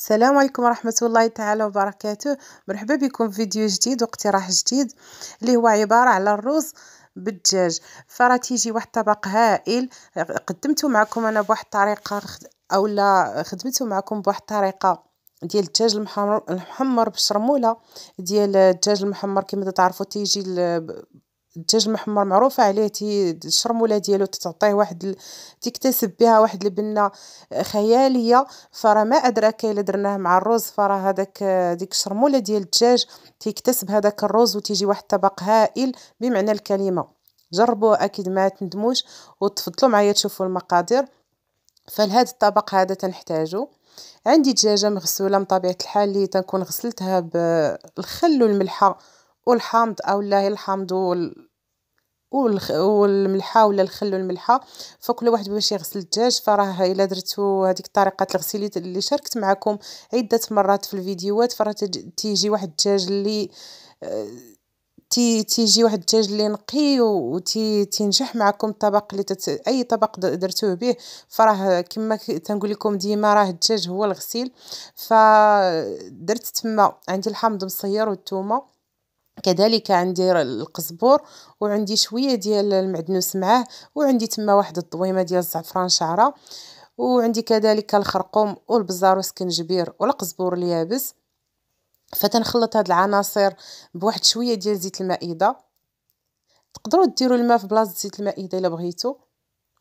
السلام عليكم ورحمة الله تعالى وبركاته مرحبا بكم في فيديو جديد واقتراح جديد اللي هو عبارة على الرز بالدجاج فرا تيجي واحد طبق هائل قدمته معكم انا بواحد الطريقه او لا خدمته معكم بواحد الطريقه ديال الدجاج المحمر المحمر بالشرموله ديال الدجاج المحمر كما تعرفوا تيجي الدجاج المحمر معروفه عليه تي الشرموله ديالو تعطيه واحد تكتسب بها واحد البنه خياليه فراه ما ادراك الا درناه مع الرز فراه هذاك ديك الشرموله ديال الدجاج تيكتسب هذاك الرز وتيجي واحد الطبق هائل بمعنى الكلمه جربوه اكيد ما تندموش وتفضلوا معايا تشوفوا المقادير فلهذا الطبق هذا تنحتاجو عندي دجاجه مغسوله بطبيعه الحال اللي تنكون غسلتها بالخل والملحه والحامض اولا الحامض والملحه ولا الخل والملحه فكل واحد باش يغسل الدجاج فراه الا درتو هذيك طريقه الغسيل اللي شاركت معكم عده مرات في الفيديوهات فراه تيجي واحد الدجاج اللي آه، تي تيجي واحد الدجاج اللي نقي وتي تنجح معكم الطبق اللي تت... اي طبق درتوه به فراه كما تنقول لكم ديما راه الدجاج هو الغسيل فدرت تما عندي الحامض مصير والثومه كذلك عندي القزبور وعندي شويه ديال المعدنوس معاه وعندي تما واحد الضويمه ديال الزعفران شعره وعندي كذلك الخرقوم والبزار والسكنجبير والقزبور اليابس فتنخلط هاد العناصر بواحد شويه ديال زيت المائده تقدروا ديروا الماء في بلاصه زيت المائده الا بغيتو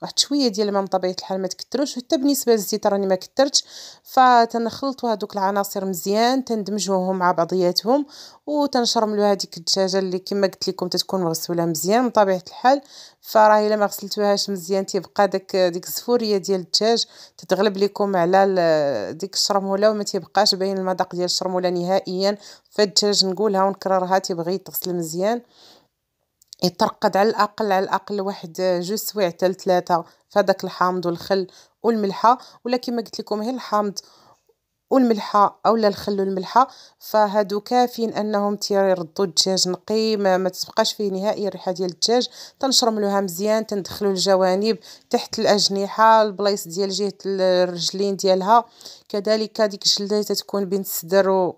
واحد شويه ديال الماء بطبيعه الحال ما تكثروش حتى بالنسبه للزيت راني ما كثرتش فتنخلطوا هذوك العناصر مزيان تندمجوهم مع بعضياتهم وتنشرملوا هذيك الدجاجه اللي كما قلت لكم تتكون مغسوله مزيان بطبيعه الحال فراهي الا ما غسلتوهاش مزيان تيبقى داك ديك الزفوريه ديال الدجاج تتغلب لكم على ديك الشرموله وما تيبقاش باين المذاق ديال الشرموله نهائيا فالدجاج نقولها ونكررها تيبغي يتغسل مزيان يترقد على الاقل على الاقل واحد آه، جوج سوايع حتى لثلاثه فداك الحامض والخل والملحه ولا كما قلت لكم غير الحامض والملحه اولا الخل والملحه فهادو كافيين انهم تيردوا الدجاج نقي ما, ما تبقاش فيه نهائيا الريحه ديال الدجاج تنشرملوها مزيان تندخلو الجوانب تحت الاجنحه البلايص ديال جهه الرجلين ديالها كذلك هذيك الجلده تتكون بين الصدر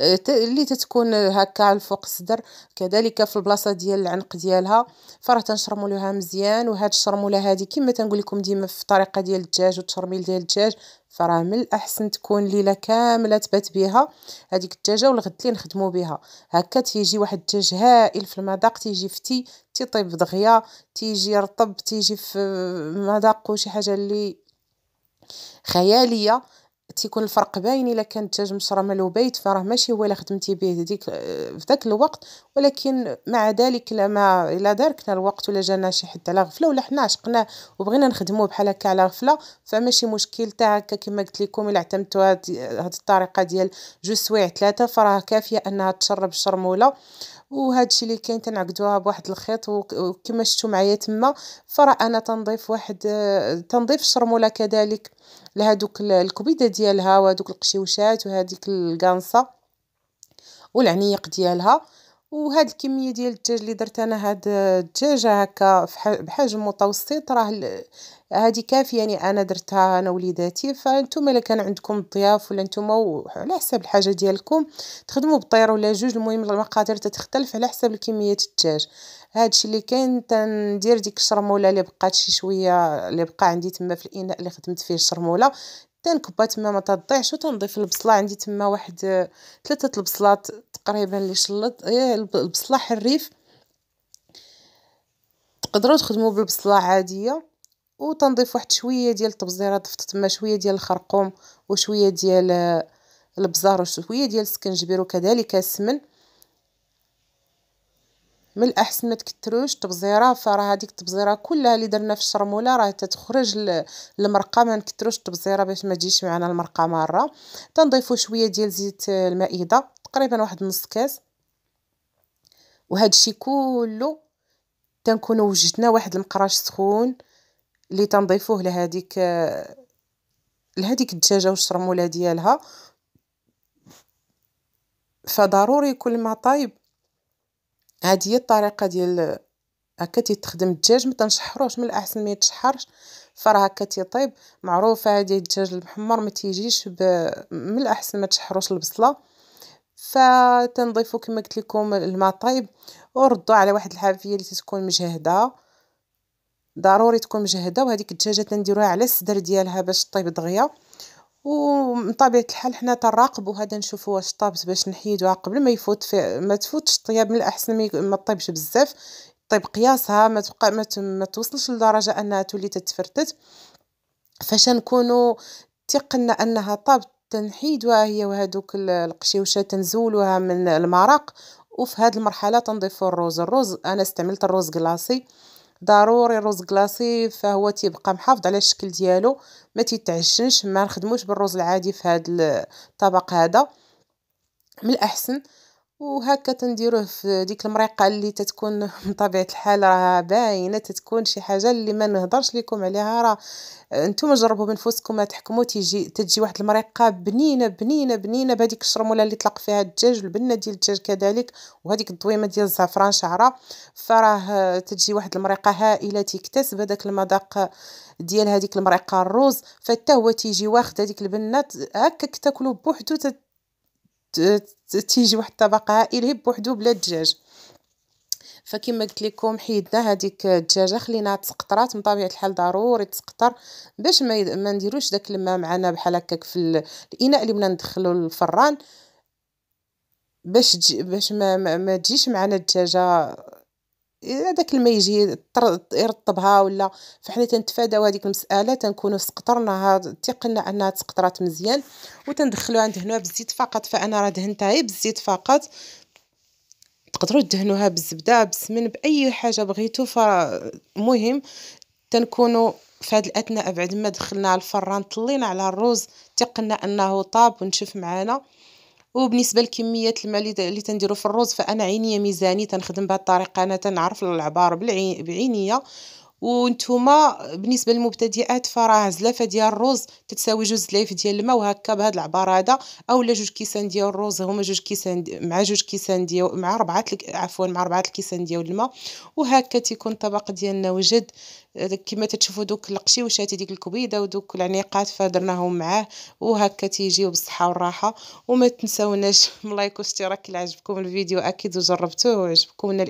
اللي تتكون هكا على الفوق الصدر كذلك في البلاصه ديال العنق ديالها فراه تنشرموا لها مزيان وهاد الشرموله هذه كما تنقول لكم ديما في الطريقه ديال الدجاج والتشرميل ديال الدجاج فراه من الاحسن تكون ليله كامله تبات بها هذيك الدجاجه والغد اللي نخدموا بها هكا تيجي واحد الدجاج هائل في المذاق تيجي فتي تيطيب دغيا تيجي رطب تيجي في مذاق شي حاجه اللي خياليه تيكون الفرق باين الا كان الدجاج له بيت فراه ماشي هو اللي خدمتي به ديك آه، في ذاك الوقت ولكن مع ذلك لما الا داركنا الوقت ولا جانا شي حد على غفله ولا حنا عشقناه وبغينا نخدموه بحال هكا على غفله فماشي مشكل تاع هكا كما قلت لكم الا اعتمدتوا هاد الطريقه ديال جوج سوايع ثلاثه فراه كافيه انها تشرب الشرموله وهذا الشيء اللي كاين تنعقدوها بواحد الخيط وكما شفتوا معايا تما فراه انا تنضيف واحد آه، تنضيف الشرموله كذلك لهذوك الكبيده ديال ديالها وهذوك القشيوشات وهذيك الكانصه والعنيق ديالها وهاد الكميه ديال الدجاج اللي درت انا هاد الدجاجه هكا بحجم متوسط راه هادي كافيه يعني انا درتها انا وليداتي فانتوما الا كان عندكم ضياف ولا نتوما على حسب الحاجه ديالكم تخدموا بطير ولا جوج المهم المقادير تتختلف على حسب الكميه الدجاج هادشي اللي كاين تندير ديك الشرموله اللي بقات شي شويه اللي بقى عندي تما في الاناء اللي خدمت فيه الشرموله تنكبها تما ما تضيعش وتنضيف البصله عندي تما واحد ثلاثه آه، البصلات تقريبا اللي شلط إيه، البصله حريف تقدروا تخدموا بالبصله عاديه وتنضيف واحد شويه ديال التبزيره ضفت تما شويه ديال الخرقوم وشويه ديال آه، البزار وشويه ديال السكنجبير وكذلك السمن من الأحسن ما تكثروش التبزيرة فراه هذيك التبزيرة كلها اللي درنا في الشرمولة راه تتخرج المرقة ما نكثروش التبزيرة باش ما تجيش معنا المرقة مارة تنضيفو شويه ديال زيت المائده تقريبا واحد نص كاس وهذا الشيء كله تنكونوا وجدنا واحد المقراش سخون اللي تنضيفوه لهذيك لهذيك الدجاجه والشرموله ديالها فضروري كل ما طايب هادي هي الطريقة ديال هكا تيتخدم الدجاج ما تنشحروش من الاحسن ما يتشحرش فراه هكا تيطيب معروفه هادي الدجاج المحمر ما تيجيش ب... من الاحسن ما تشحروش البصله فتنضيفوا كما قلت لكم الماء طايب وردوا على واحد الحافيه اللي تكون مجهده ضروري تكون مجهده وهذيك الدجاجه تنديروها على الصدر ديالها باش طيب دغيا ومن طبيعة الحال حنا تنراقبو هذا نشوفو واش طابت باش نحيدوها قبل ما يفوت في ما تفوتش الطياب من الاحسن ما, ي... طيبش بزاف طيب قياسها ما تبقى ما, توصلش لدرجه انها تولي تتفرتت فاش نكونوا تيقنا انها طابت تنحيدوها هي وهذوك القشيوشه تنزولوها من المرق وفي هذه المرحله تنضيفوا الروز الروز انا استعملت الروز كلاصي ضروري الرز كلاصي فهو تيبقى محافظ على الشكل ديالو ما تيتعجنش ما نخدموش بالرز العادي في هذا الطبق هذا من الاحسن وهكا تنديروه في ديك المريقة اللي تتكون بطبيعة الحال راها باينة تتكون شي حاجة اللي ما نهضرش لكم عليها راه نتوما جربوا بنفسكم تحكموا تيجي تجي واحد المريقة بنينة بنينة بنينة بهذيك الشرمولة اللي طلق فيها الدجاج والبنة ديال الدجاج كذلك وهذيك الضويمة ديال الزعفران شعرة فراه تجي واحد المريقة هائلة تكتسب هذاك المذاق ديال هذيك المريقة الروز فتا هو تيجي واخد هذيك البنة هكاك تاكلو بوحدو تيجي واحد الطبق عائلي بوحدو بلا دجاج فكما قلت لكم حيدنا هذيك الدجاجه خليناها تسقطرات من طبيعه الحال ضروري تسقطر باش ما, يد... ما نديروش داك الماء معنا بحال هكاك في الاناء اللي بغينا ندخلو للفران باش تجي... باش ما, ما تجيش معنا الدجاجه هذاك الماء يجي يرطبها ولا فحنا تنتفاداو هذيك المساله تنكونوا سقطرناها تيقنا انها تسقطرات مزيان وتندخلوها ندهنوها بالزيت فقط فانا راه دهنتها بالزيت فقط تقدروا تدهنوها بالزبده بالسمن باي حاجه بغيتو فمهم تنكونوا في هاد الاثناء بعد ما دخلناها الفران طلينا على الرز تيقنا انه طاب ونشف معانا وبالنسبه لكميه الماء اللي تنديرو في الروز فانا عينيا ميزاني تنخدم بهاد الطريقه انا تنعرف العبار بعينيا وانتوما بالنسبه للمبتدئات فراه زلافه ديال الرز تتساوي جوج زلايف ديال الماء وهكا بهاد العباره هذا اولا جوج كيسان ديال الرز هما جوج كيسان مع جوج كيسان ديال مع ربعه عفوا مع ربعه الكيسان ديال الماء وهكا تيكون الطبق ديالنا وجد كما تتشوفوا دوك القشيوشات ديك الكبيده ودوك العنيقات فدرناهم معاه وهكا تيجيو بالصحه والراحه وما تنساوناش من لايك واشتراك الى عجبكم الفيديو اكيد جربتوه وعجبكم